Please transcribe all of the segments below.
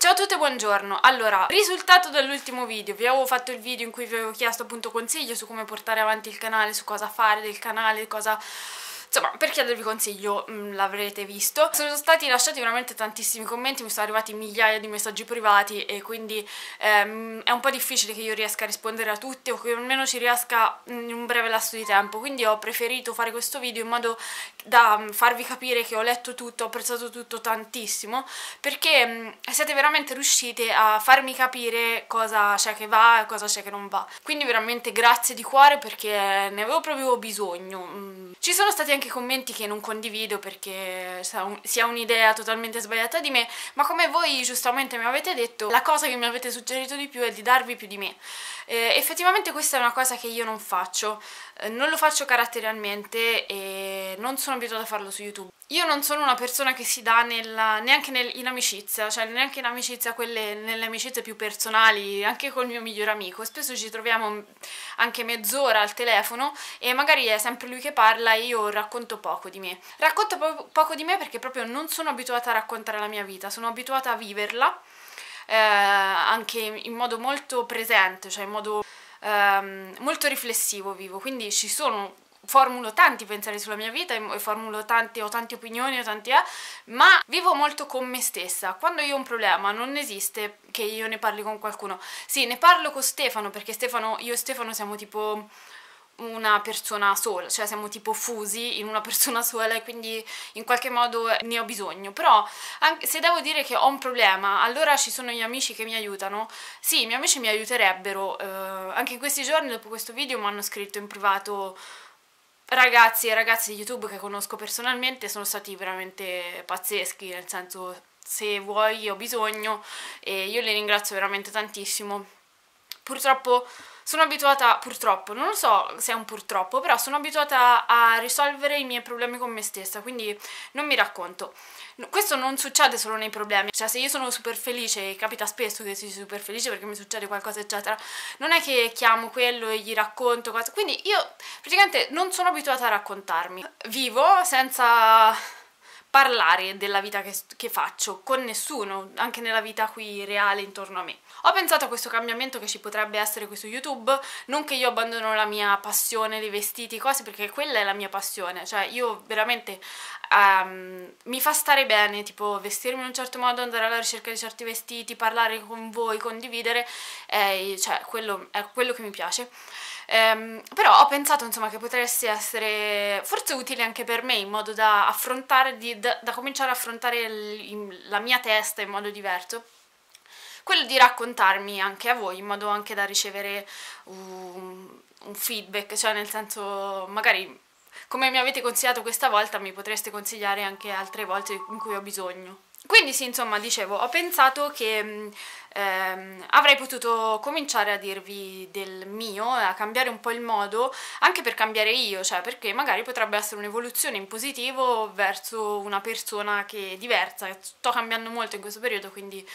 Ciao a tutti e buongiorno, allora risultato dell'ultimo video, vi avevo fatto il video in cui vi avevo chiesto appunto consigli su come portare avanti il canale, su cosa fare del canale, cosa Insomma, per chiedervi consiglio mm, l'avrete visto. Sono stati lasciati veramente tantissimi commenti, mi sono arrivati migliaia di messaggi privati e quindi ehm, è un po' difficile che io riesca a rispondere a tutti o che almeno ci riesca in mm, un breve lasso di tempo, quindi ho preferito fare questo video in modo da mm, farvi capire che ho letto tutto, ho apprezzato tutto tantissimo, perché siete veramente riuscite a farmi capire cosa c'è che va e cosa c'è che non va. Quindi veramente grazie di cuore perché ne avevo proprio bisogno. Ci sono stati anche anche commenti che non condivido perché sia un'idea totalmente sbagliata di me, ma come voi giustamente mi avete detto, la cosa che mi avete suggerito di più è di darvi più di me. Eh, effettivamente questa è una cosa che io non faccio, eh, non lo faccio caratterialmente e non sono abituata a farlo su YouTube. Io non sono una persona che si dà nella, neanche nel, in amicizia, cioè neanche in amicizia, quelle, nelle amicizie più personali, anche col mio migliore amico. Spesso ci troviamo anche mezz'ora al telefono e magari è sempre lui che parla e io racconto poco di me. Racconto po poco di me perché proprio non sono abituata a raccontare la mia vita, sono abituata a viverla eh, anche in modo molto presente, cioè in modo ehm, molto riflessivo vivo, quindi ci sono formulo tanti pensieri sulla mia vita e formulo tante, ho tante opinioni, ho tanti eh, ma vivo molto con me stessa. Quando io ho un problema non esiste che io ne parli con qualcuno. Sì, ne parlo con Stefano perché Stefano, io e Stefano siamo tipo una persona sola, cioè siamo tipo fusi in una persona sola e quindi in qualche modo ne ho bisogno, però anche se devo dire che ho un problema, allora ci sono gli amici che mi aiutano, sì, i miei amici mi aiuterebbero, eh, anche in questi giorni dopo questo video mi hanno scritto in privato ragazzi e ragazze di YouTube che conosco personalmente sono stati veramente pazzeschi, nel senso se vuoi ho bisogno e io li ringrazio veramente tantissimo. Purtroppo sono abituata, purtroppo, non lo so se è un purtroppo, però sono abituata a risolvere i miei problemi con me stessa, quindi non mi racconto. Questo non succede solo nei problemi, cioè se io sono super felice, capita spesso che sia super felice perché mi succede qualcosa eccetera, non è che chiamo quello e gli racconto quindi io praticamente non sono abituata a raccontarmi, vivo senza parlare della vita che, che, faccio con nessuno, anche nella vita qui reale intorno a me. Ho pensato a questo cambiamento che ci potrebbe essere qui su YouTube, non che io abbandono la mia passione dei vestiti, cose, perché quella è la mia passione, cioè io veramente um, mi fa stare bene, tipo vestirmi in un certo modo, andare alla ricerca di certi vestiti, parlare con voi, condividere, eh, cioè quello è quello che mi piace. Ehm, però ho pensato insomma che potresti essere forse utile anche per me in modo da affrontare, di, da, da, cominciare a affrontare il, la mia testa in modo diverso quello di raccontarmi anche a voi in modo anche da ricevere un, un feedback, cioè nel senso magari come mi avete consigliato questa volta mi potreste consigliare anche altre volte in cui ho bisogno. Quindi sì, insomma, dicevo, ho pensato che mm, ehm, avrei potuto cominciare a dirvi del mio, a cambiare un po' il modo, anche per cambiare io, cioè perché magari potrebbe essere un'evoluzione in positivo verso una persona che è diversa, sto cambiando molto in questo periodo, quindi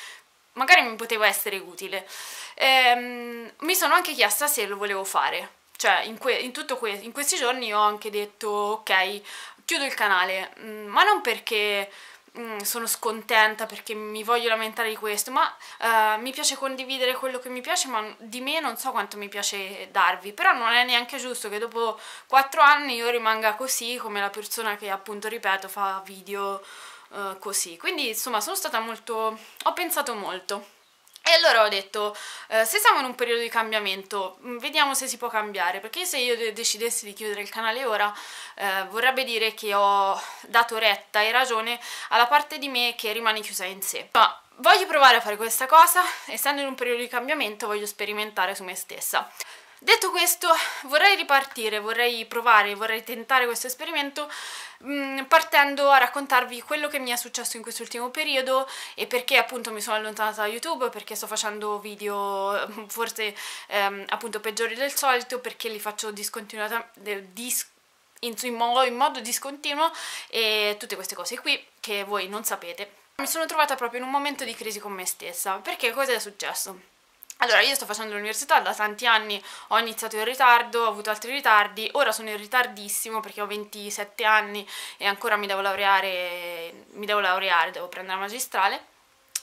magari mi poteva essere utile. Ehm, mi sono anche chiesta se lo volevo fare, cioè in, que in, que in questi giorni ho anche detto ok, chiudo il canale, mm, ma non perché Mm, sono scontenta perché mi voglio lamentare di questo, ma uh, mi piace condividere quello che mi piace, ma di me non so quanto mi piace darvi, però non è neanche giusto che dopo 4 anni io rimanga così come la persona che appunto, ripeto, fa video uh, così. Quindi insomma sono stata molto... ho pensato molto. E allora ho detto, eh, se siamo in un periodo di cambiamento, mm, vediamo se si può cambiare, perché se io decidessi di chiudere il canale ora, eh, vorrebbe dire che ho dato retta e ragione alla parte di me che rimane chiusa in sé. Ma voglio provare a fare questa cosa, essendo in un periodo di cambiamento voglio sperimentare su me stessa. Detto questo, vorrei ripartire, vorrei provare, vorrei tentare questo esperimento mh, mm, partendo a raccontarvi quello che mi è successo in quest'ultimo periodo e perché appunto mi sono allontanata da YouTube, perché sto facendo video mm, forse ehm, appunto peggiori del solito, perché li faccio discontinuata... Dis in, in, modo, in modo discontinuo e tutte queste cose qui che voi non sapete. Mi sono trovata proprio in un momento di crisi con me stessa, perché cosa è successo? Allora, io sto facendo l'università da tanti anni, ho iniziato in ritardo, ho avuto altri ritardi, ora sono in ritardissimo perché ho 27 anni e ancora mi devo laureare, mi devo, laureare, devo prendere la magistrale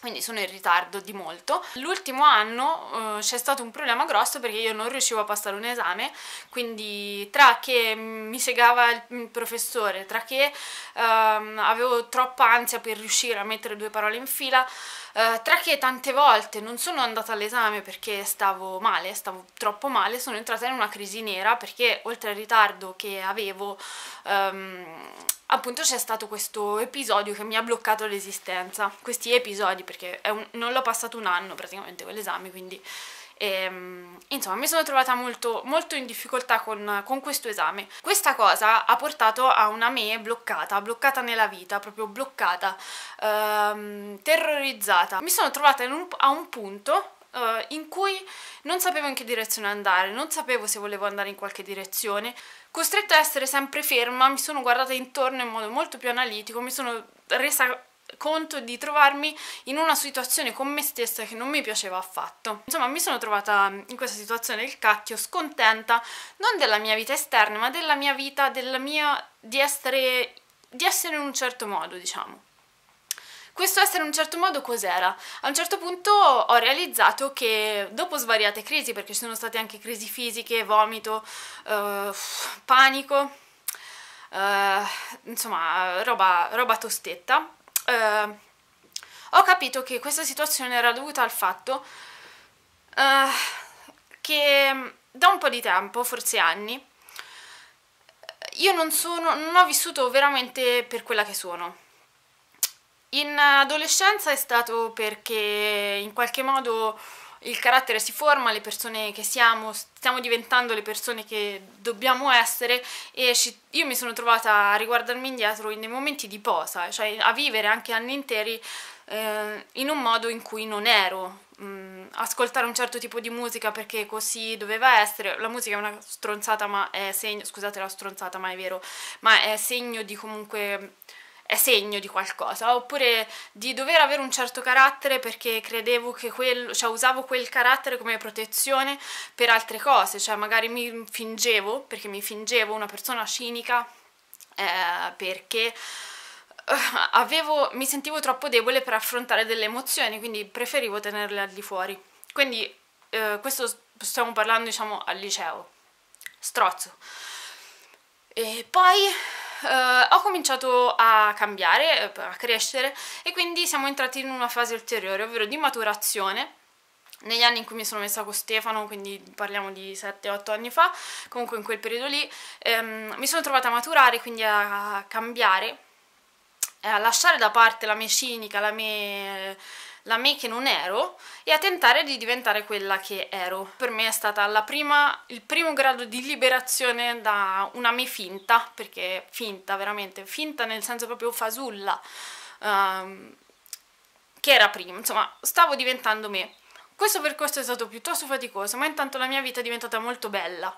quindi sono in ritardo di molto. L'ultimo anno eh, c'è stato un problema grosso perché io non riuscivo a passare un esame, quindi tra che mi segava il professore, tra che ehm, avevo troppa ansia per riuscire a mettere due parole in fila, eh, tra che tante volte non sono andata all'esame perché stavo male, stavo troppo male, sono entrata in una crisi nera perché oltre al ritardo che avevo... Ehm, appunto c'è stato questo episodio che mi ha bloccato l'esistenza, questi episodi perché un, non l'ho passato un anno praticamente con l'esame, quindi e, ehm, insomma, mi sono trovata molto, molto in difficoltà con, con, questo esame. Questa cosa ha portato a una me bloccata, bloccata nella vita, proprio bloccata, ehm, terrorizzata. Mi sono trovata un, a un punto eh, in cui non sapevo in che direzione andare, non sapevo se volevo andare in qualche direzione. Costretta a essere sempre ferma, mi sono guardata intorno in modo molto più analitico, mi sono resa conto di trovarmi in una situazione con me stessa che non mi piaceva affatto. Insomma, mi sono trovata mm, in questa situazione il cacchio, scontenta non della mia vita esterna, ma della mia vita, della mia di essere di essere in un certo modo, diciamo. Questo essere in un certo modo cos'era? A un certo punto ho realizzato che dopo svariate crisi, perché ci sono state anche crisi fisiche, vomito, eh, panico, eh, insomma roba, roba tostetta, eh, ho capito che questa situazione era dovuta al fatto eh, che mm, da un po' di tempo, forse anni, io non, sono, non ho vissuto veramente per quella che sono. In adolescenza è stato perché in qualche modo il carattere si forma, le persone che siamo, stiamo diventando le persone che dobbiamo essere e ci, io mi sono trovata a riguardarmi indietro in dei momenti di posa, cioè a vivere anche anni interi eh, in un modo in cui non ero, mm, ascoltare un certo tipo di musica perché così doveva essere, la musica è una stronzata ma è segno, scusate la stronzata ma è vero, ma è segno di comunque è segno di qualcosa, oppure di dover avere un certo carattere perché credevo che quello, cioè usavo quel carattere come protezione per altre cose, cioè magari mi fingevo, perché mi fingevo una persona cinica, eh, perché... Eh, avevo, mi sentivo troppo debole per affrontare delle emozioni, quindi preferivo tenerle al di fuori. Quindi eh, questo stiamo parlando diciamo al liceo. Strozzo. E poi eh, ho cominciato a cambiare, eh, a crescere e quindi siamo entrati in una fase ulteriore, ovvero di maturazione negli anni in cui mi sono messa con Stefano, quindi parliamo di 7-8 anni fa, comunque in quel periodo lì, ehm, mi sono trovata a maturare, quindi a cambiare eh, a lasciare da parte la me cinica, la me la me che non ero e a tentare di diventare quella che ero. Per me è stato il primo grado di liberazione da una me finta, perché finta veramente, finta nel senso proprio fasulla, um, che era prima, insomma stavo diventando me. Questo percorso è stato piuttosto faticoso, ma intanto la mia vita è diventata molto bella.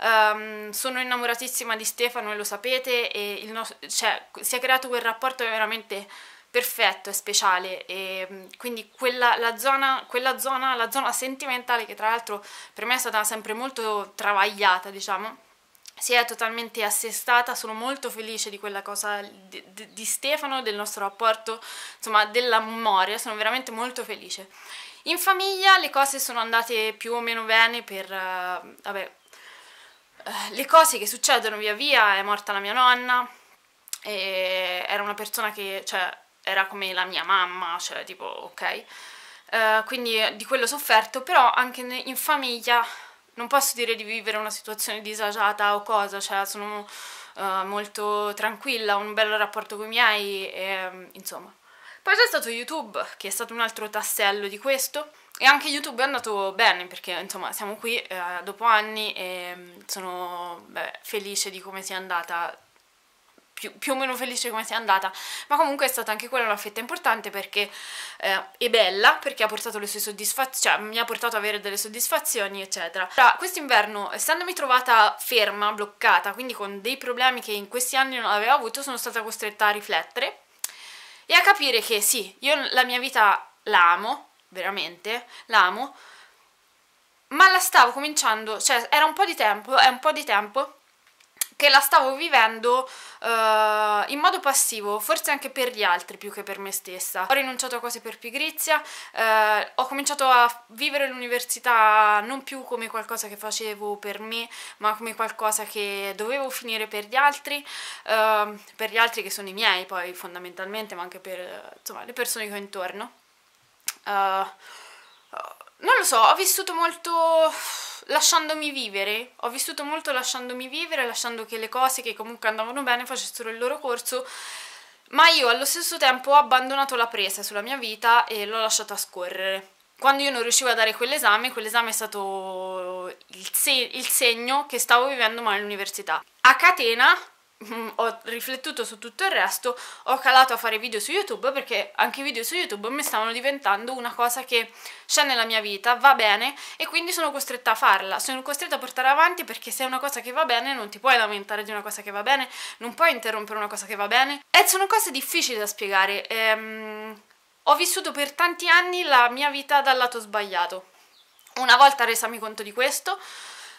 Um, sono innamoratissima di Stefano e lo sapete e il cioè, si è creato quel rapporto veramente perfetto e speciale e mm, quindi quella la zona, quella zona, la zona sentimentale che tra l'altro per me è stata sempre molto travagliata diciamo si è totalmente assestata, sono molto felice di quella cosa di, di Stefano, del nostro rapporto, insomma dell'amore, sono veramente molto felice. In famiglia le cose sono andate più o meno bene per, uh, vabbè, eh, le cose che succedono via via, è morta la mia nonna, era una persona che, cioè, era come la mia mamma, cioè, tipo, ok? Uh, quindi eh, di quello ho sofferto, però anche in famiglia non posso dire di vivere una situazione disagiata o cosa, cioè sono uh, molto tranquilla, ho un bel rapporto con i miei, e, insomma. Poi c'è stato YouTube, che è stato un altro tassello di questo, e anche YouTube è andato bene perché insomma siamo qui eh, dopo anni e mm, sono beh, felice di come sia andata più, più, o meno felice di come sia andata, ma comunque è stata anche quella una fetta importante perché eh, è bella, perché ha portato le sue soddisfazioni, cioè mi ha portato ad avere delle soddisfazioni, eccetera. Allora, quest'inverno, essendomi trovata ferma, bloccata, quindi con dei problemi che in questi anni non avevo avuto, sono stata costretta a riflettere e a capire che sì, io la mia vita l'amo veramente, l'amo, ma la stavo cominciando, cioè era un po' di tempo, è un po' di tempo che la stavo vivendo uh, in modo passivo, forse anche per gli altri più che per me stessa. Ho rinunciato a cose per pigrizia, uh, ho cominciato a vivere l'università non più come qualcosa che facevo per me, ma come qualcosa che dovevo finire per gli altri, uh, per gli altri che sono i miei poi fondamentalmente, ma anche per insomma, le persone che ho intorno. Eh, eh, non lo so, ho vissuto molto lasciandomi vivere, ho vissuto molto lasciandomi vivere, lasciando che le cose che comunque andavano bene facessero il loro corso, ma io allo stesso tempo ho abbandonato la presa sulla mia vita e l'ho lasciata scorrere. Quando io non riuscivo a dare quell'esame, quell'esame è stato il, se il segno che stavo vivendo male all'università. A catena Mm, ho riflettuto su tutto il resto, ho calato a fare video su YouTube perché anche i video su YouTube mi stavano diventando una cosa che c'è nella mia vita, va bene e quindi sono costretta a farla, sono costretta a portare avanti perché se è una cosa che va bene non ti puoi lamentare di una cosa che va bene, non puoi interrompere una cosa che va bene e sono cose difficili da spiegare. Ehm, ho vissuto per tanti anni la mia vita dal lato sbagliato. Una volta resami conto di questo,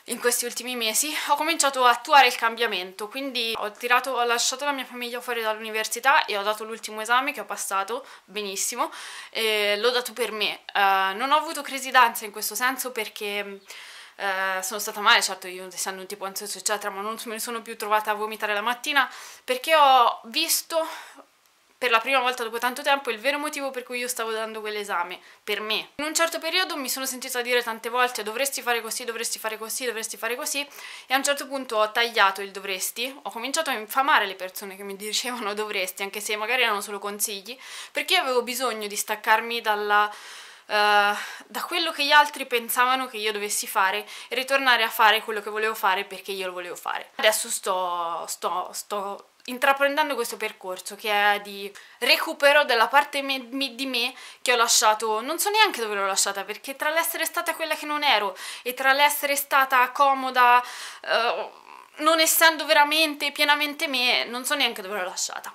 in questi ultimi mesi ho cominciato a attuare il cambiamento quindi ho, tirato, ho lasciato la mia famiglia fuori dall'università e ho dato l'ultimo esame che ho passato benissimo l'ho dato per me uh, non ho avuto crisi d'ansia in questo senso perché uh, sono stata male, certo io essendo un tipo ansioso eccetera ma non me ne sono più trovata a vomitare la mattina perché ho visto per la prima volta dopo tanto tempo il vero motivo per cui io stavo dando quell'esame, per me. In un certo periodo mi sono sentita dire tante volte dovresti fare così, dovresti fare così, dovresti fare così e a un certo punto ho tagliato il dovresti, ho cominciato a infamare le persone che mi dicevano dovresti, anche se magari erano solo consigli, perché avevo bisogno di staccarmi dalla... Uh, da quello che gli altri pensavano che io dovessi fare e ritornare a fare quello che volevo fare perché io lo volevo fare. Adesso sto, sto, sto intraprendendo questo percorso che è di recupero della parte me, me, di me che ho lasciato, non so neanche dove l'ho lasciata perché tra l'essere stata quella che non ero e tra l'essere stata comoda eh, non essendo veramente pienamente me, non so neanche dove l'ho lasciata.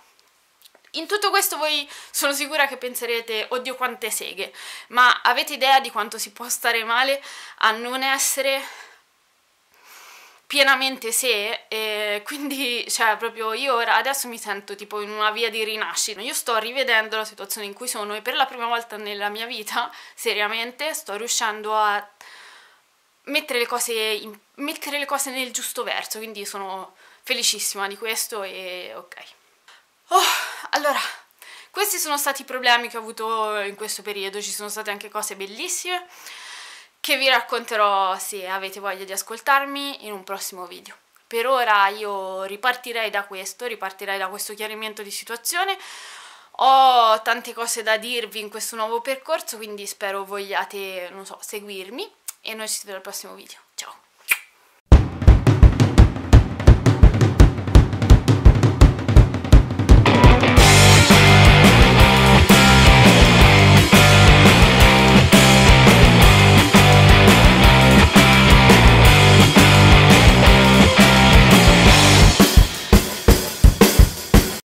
In tutto questo voi sono sicura che penserete, oddio quante seghe, ma avete idea di quanto si può stare male a non essere pienamente sé e quindi cioè proprio io ora adesso mi sento tipo in una via di rinascita io sto rivedendo la situazione in cui sono e per la prima volta nella mia vita seriamente sto riuscendo a mettere le cose, in, mettere le cose nel giusto verso quindi sono felicissima di questo e ok oh, allora questi sono stati i problemi che ho avuto in questo periodo ci sono state anche cose bellissime che vi racconterò se avete voglia di ascoltarmi in un prossimo video. Per ora io ripartirei da questo, ripartirei da questo chiarimento di situazione, ho tante cose da dirvi in questo nuovo percorso, quindi spero vogliate, non so, seguirmi e noi ci vediamo al prossimo video.